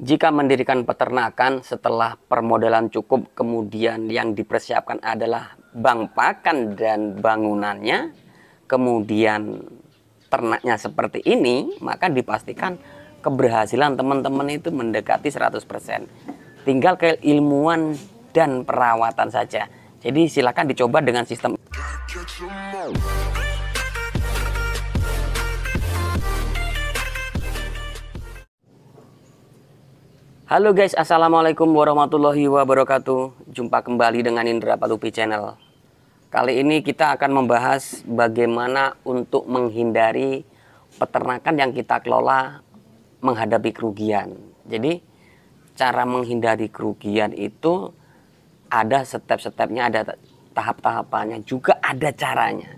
Jika mendirikan peternakan setelah permodalan cukup, kemudian yang dipersiapkan adalah bank pakan dan bangunannya, kemudian ternaknya seperti ini, maka dipastikan keberhasilan teman-teman itu mendekati 100%. Tinggal keilmuan dan perawatan saja. Jadi silakan dicoba dengan sistem Halo guys, Assalamualaikum warahmatullahi wabarakatuh. Jumpa kembali dengan Indra Palupi Channel. Kali ini kita akan membahas bagaimana untuk menghindari peternakan yang kita kelola menghadapi kerugian. Jadi, cara menghindari kerugian itu ada step-stepnya, ada tahap-tahapannya, juga ada caranya.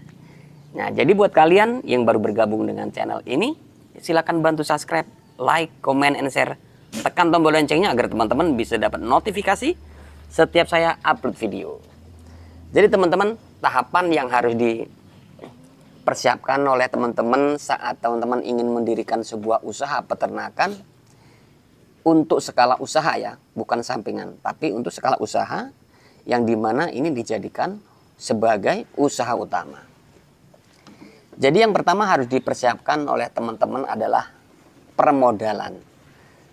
Nah, jadi buat kalian yang baru bergabung dengan channel ini, Silahkan bantu subscribe, like, comment, and share Tekan tombol loncengnya agar teman-teman bisa dapat notifikasi setiap saya upload video. Jadi teman-teman, tahapan yang harus dipersiapkan oleh teman-teman saat teman-teman ingin mendirikan sebuah usaha peternakan untuk skala usaha ya, bukan sampingan, tapi untuk skala usaha yang dimana ini dijadikan sebagai usaha utama. Jadi yang pertama harus dipersiapkan oleh teman-teman adalah permodalan.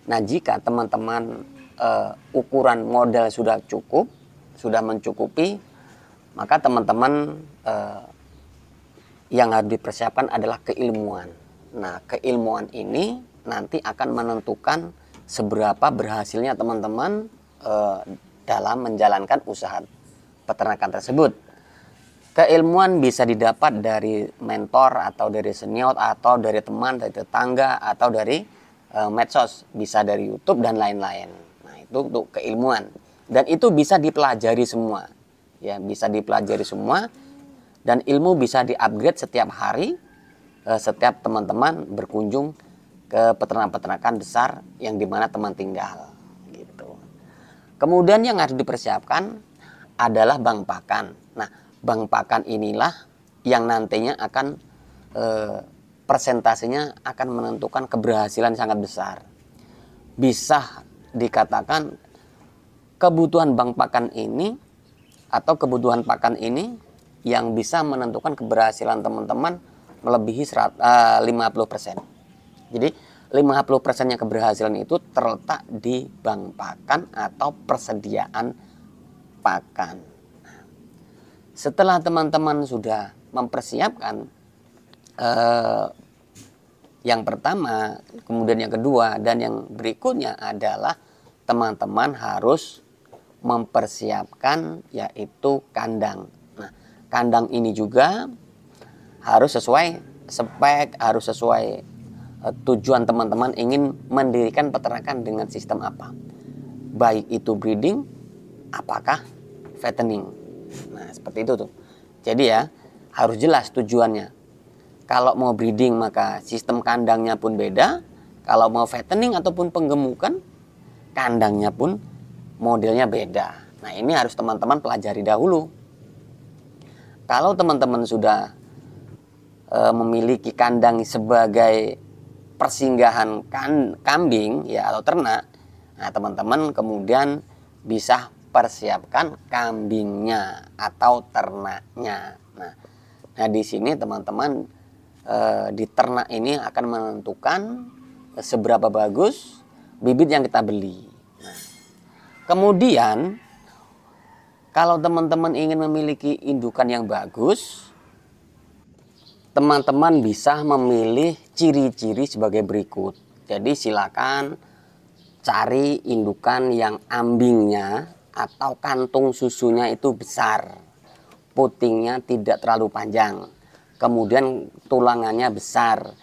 Nah, jika teman-teman uh, ukuran modal sudah cukup, sudah mencukupi, maka teman-teman uh, yang harus dipersiapkan adalah keilmuan. Nah, keilmuan ini nanti akan menentukan seberapa berhasilnya teman-teman uh, dalam menjalankan usaha peternakan tersebut. Keilmuan bisa didapat dari mentor atau dari senior atau dari teman, dari tetangga atau dari Eh, medsos, bisa dari YouTube dan lain-lain. Nah, itu untuk keilmuan. Dan itu bisa dipelajari semua. Ya, bisa dipelajari semua dan ilmu bisa diupgrade setiap hari eh, setiap teman-teman berkunjung ke peternak-peternakan besar yang dimana teman tinggal gitu. Kemudian yang harus dipersiapkan adalah bank pakan. Nah, bank pakan inilah yang nantinya akan eh, persentasenya akan menentukan keberhasilan sangat besar. Bisa dikatakan kebutuhan bank pakan ini atau kebutuhan pakan ini yang bisa menentukan keberhasilan teman-teman melebihi 50%. Eh, Jadi 50 yang keberhasilan itu terletak di bank pakan atau persediaan pakan. Nah, setelah teman-teman sudah mempersiapkan eh, yang pertama, kemudian yang kedua, dan yang berikutnya adalah teman-teman harus mempersiapkan yaitu kandang. Nah, kandang ini juga harus sesuai spek, harus sesuai eh, tujuan teman-teman ingin mendirikan peternakan dengan sistem apa. Baik itu breeding, apakah fattening. Nah, seperti itu tuh. Jadi ya, harus jelas tujuannya kalau mau breeding maka sistem kandangnya pun beda. Kalau mau fattening ataupun penggemukan, kandangnya pun modelnya beda. Nah ini harus teman-teman pelajari dahulu. Kalau teman-teman sudah e, memiliki kandang sebagai persinggahan kan, kambing ya atau ternak, nah teman-teman kemudian bisa persiapkan kambingnya atau ternaknya. Nah, nah di sini teman-teman e, di ternak ini akan menentukan seberapa bagus bibit yang kita beli. Nah, kemudian kalau teman-teman ingin memiliki indukan yang bagus, teman-teman bisa memilih ciri-ciri sebagai berikut. Jadi silakan cari indukan yang ambingnya atau kantung susunya itu besar, putingnya tidak terlalu panjang kemudian tulangannya besar.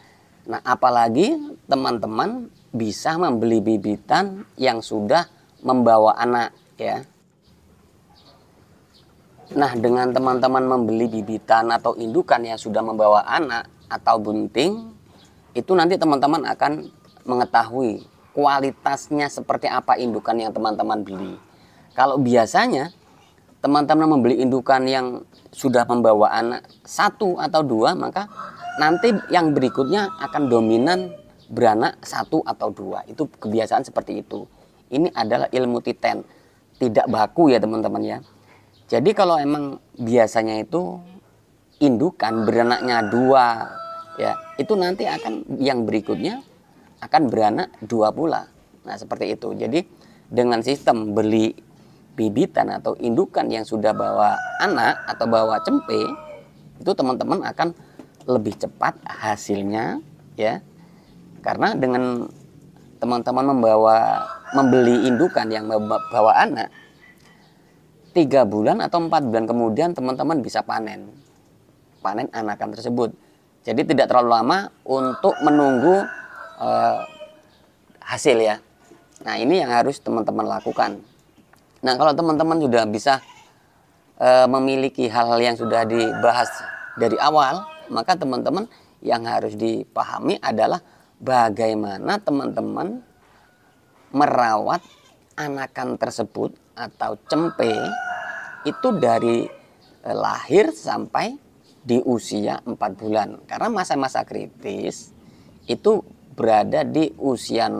Nah, apalagi teman-teman bisa membeli bibitan yang sudah membawa anak ya. Nah, dengan teman-teman membeli bibitan atau indukan yang sudah membawa anak atau bunting, itu nanti teman-teman akan mengetahui kualitasnya seperti apa indukan yang teman-teman beli. Kalau biasanya teman-teman membeli indukan yang sudah membawa anak satu atau dua maka nanti yang berikutnya akan dominan beranak satu atau dua itu kebiasaan seperti itu ini adalah ilmu titen tidak baku ya teman-teman ya jadi kalau emang biasanya itu indukan beranaknya dua ya itu nanti akan yang berikutnya akan beranak dua pula nah seperti itu jadi dengan sistem beli bibitan atau indukan yang sudah bawa anak atau bawa cempe itu teman-teman akan lebih cepat hasilnya ya karena dengan teman-teman membawa membeli indukan yang bawa anak tiga bulan atau empat bulan kemudian teman-teman bisa panen panen anakan tersebut jadi tidak terlalu lama untuk menunggu uh, hasil ya nah ini yang harus teman-teman lakukan Nah, kalau teman-teman sudah bisa e, memiliki hal-hal yang sudah dibahas dari awal, maka teman-teman yang harus dipahami adalah bagaimana teman-teman merawat anakan tersebut atau cempe itu dari e, lahir sampai di usia 4 bulan. Karena masa-masa kritis itu berada di usia 0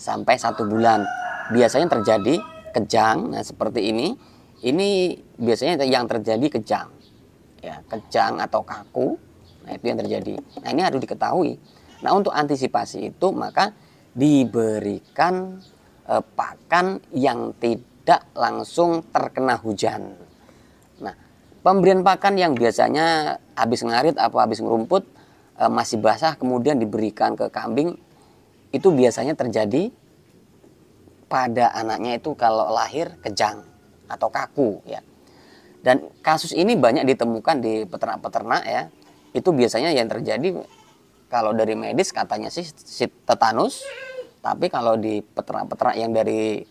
sampai 1 bulan. Biasanya terjadi kejang nah seperti ini ini biasanya yang terjadi kejang ya kejang atau kaku nah itu yang terjadi nah ini harus diketahui nah untuk antisipasi itu maka diberikan eh, pakan yang tidak langsung terkena hujan nah pemberian pakan yang biasanya habis ngarit atau habis ngerumput eh, masih basah kemudian diberikan ke kambing itu biasanya terjadi pada anaknya itu kalau lahir kejang atau kaku ya. Dan kasus ini banyak ditemukan di peternak-peternak ya. Itu biasanya yang terjadi kalau dari medis katanya sih tetanus, tapi kalau di peternak-peternak yang dari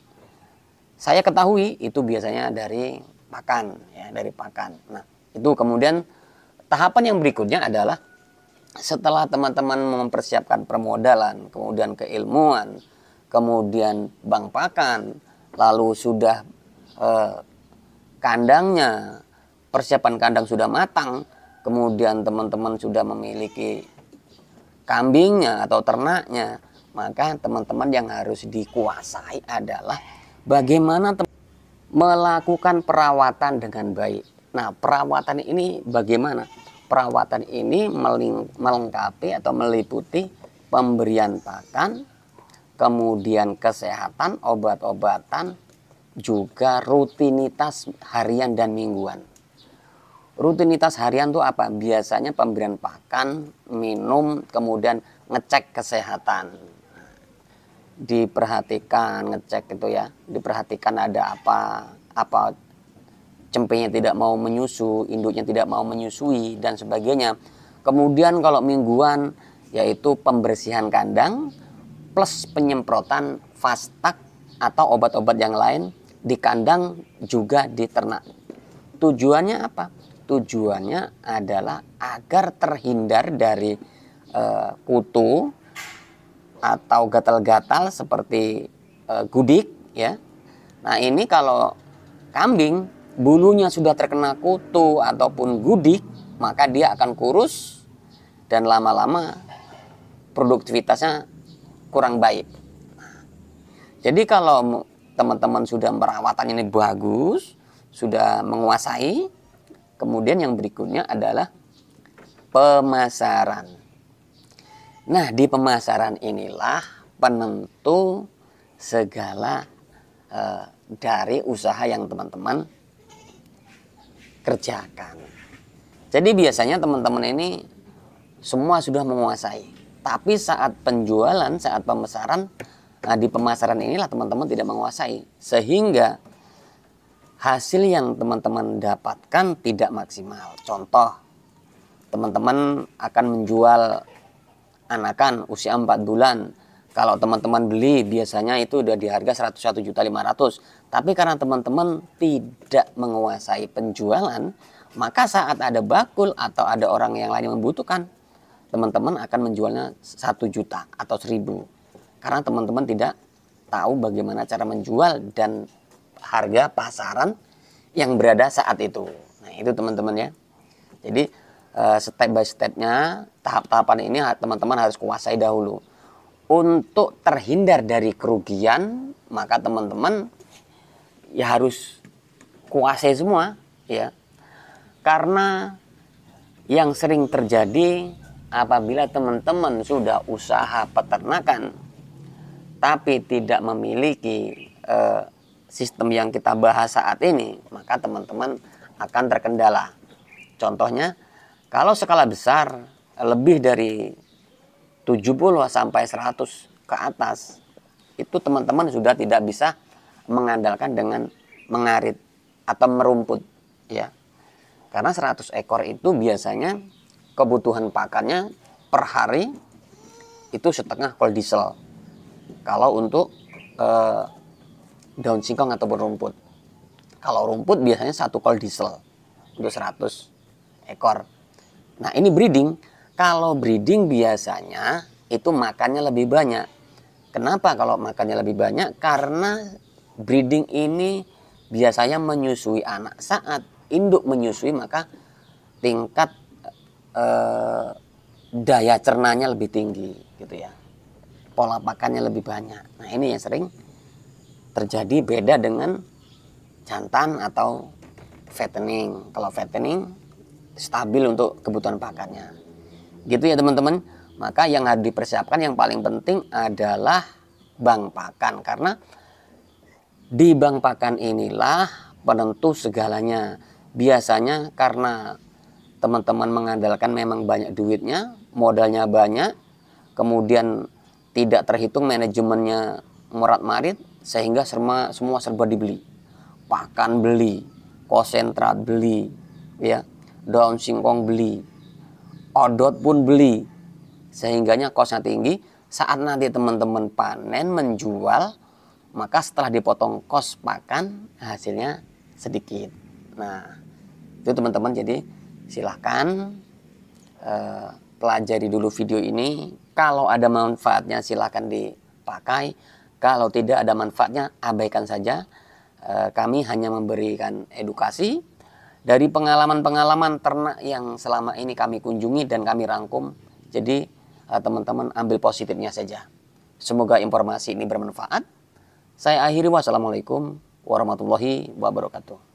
saya ketahui itu biasanya dari pakan ya, dari pakan. Nah, itu kemudian tahapan yang berikutnya adalah setelah teman-teman mempersiapkan permodalan, kemudian keilmuan, kemudian bank pakan, lalu sudah eh, kandangnya, persiapan kandang sudah matang, kemudian teman-teman sudah memiliki kambingnya atau ternaknya, maka teman-teman yang harus dikuasai adalah bagaimana melakukan perawatan dengan baik. Nah, perawatan ini bagaimana? Perawatan ini melengkapi atau meliputi pemberian pakan, kemudian kesehatan, obat-obatan, juga rutinitas harian dan mingguan. Rutinitas harian itu apa? Biasanya pemberian pakan, minum, kemudian ngecek kesehatan. Diperhatikan, ngecek itu ya. Diperhatikan ada apa, apa cempenya tidak mau menyusu, induknya tidak mau menyusui, dan sebagainya. Kemudian kalau mingguan, yaitu pembersihan kandang, plus penyemprotan fastak atau obat-obat yang lain di kandang juga di ternak. Tujuannya apa? Tujuannya adalah agar terhindar dari e, eh, kutu atau gatal-gatal seperti e, gudik ya. Nah, ini kalau kambing bulunya sudah terkena kutu ataupun gudik, maka dia akan kurus dan lama-lama produktivitasnya kurang baik. Nah, jadi kalau teman-teman sudah perawatan ini bagus, sudah menguasai, kemudian yang berikutnya adalah pemasaran. Nah, di pemasaran inilah penentu segala e, dari usaha yang teman-teman kerjakan. Jadi biasanya teman-teman ini semua sudah menguasai. Tapi saat penjualan, saat pemasaran, nah di pemasaran inilah teman-teman tidak menguasai. Sehingga hasil yang teman-teman dapatkan tidak maksimal. Contoh, teman-teman akan menjual anakan usia 4 bulan. Kalau teman-teman beli biasanya itu udah di harga 101.500. Tapi karena teman-teman tidak menguasai penjualan, maka saat ada bakul atau ada orang yang lain yang membutuhkan, teman-teman akan menjualnya satu juta atau seribu karena teman-teman tidak tahu bagaimana cara menjual dan harga pasaran yang berada saat itu. Nah itu teman-teman ya. Jadi eh, step by stepnya tahap-tahapan ini teman-teman harus kuasai dahulu. Untuk terhindar dari kerugian maka teman-teman ya harus kuasai semua ya karena yang sering terjadi apabila teman-teman sudah usaha peternakan tapi tidak memiliki e, sistem yang kita bahas saat ini, maka teman-teman akan terkendala. Contohnya, kalau skala besar lebih dari 70 sampai 100 ke atas, itu teman-teman sudah tidak bisa mengandalkan dengan mengarit atau merumput ya. Karena 100 ekor itu biasanya kebutuhan pakannya per hari itu setengah kol diesel kalau untuk eh, daun singkong atau rumput kalau rumput biasanya satu kol diesel untuk 100 ekor nah ini breeding kalau breeding biasanya itu makannya lebih banyak kenapa kalau makannya lebih banyak karena breeding ini biasanya menyusui anak saat induk menyusui maka tingkat eh, daya cernanya lebih tinggi gitu ya pola pakannya lebih banyak nah ini yang sering terjadi beda dengan jantan atau fattening kalau fattening stabil untuk kebutuhan pakannya gitu ya teman-teman maka yang harus dipersiapkan yang paling penting adalah bank pakan karena di bank pakan inilah penentu segalanya biasanya karena teman-teman mengandalkan memang banyak duitnya, modalnya banyak, kemudian tidak terhitung manajemennya murat marit sehingga serma, semua serba dibeli. Pakan beli, konsentrat beli, ya, daun singkong beli, odot pun beli. Sehingganya kosnya tinggi, saat nanti teman-teman panen menjual, maka setelah dipotong kos pakan hasilnya sedikit. Nah, itu teman-teman jadi silahkan uh, eh, pelajari dulu video ini. Kalau ada manfaatnya silahkan dipakai. Kalau tidak ada manfaatnya abaikan saja. Uh, kami hanya memberikan edukasi dari pengalaman-pengalaman ternak yang selama ini kami kunjungi dan kami rangkum. Jadi eh, teman-teman uh, ambil positifnya saja. Semoga informasi ini bermanfaat. Saya akhiri wassalamualaikum warahmatullahi wabarakatuh.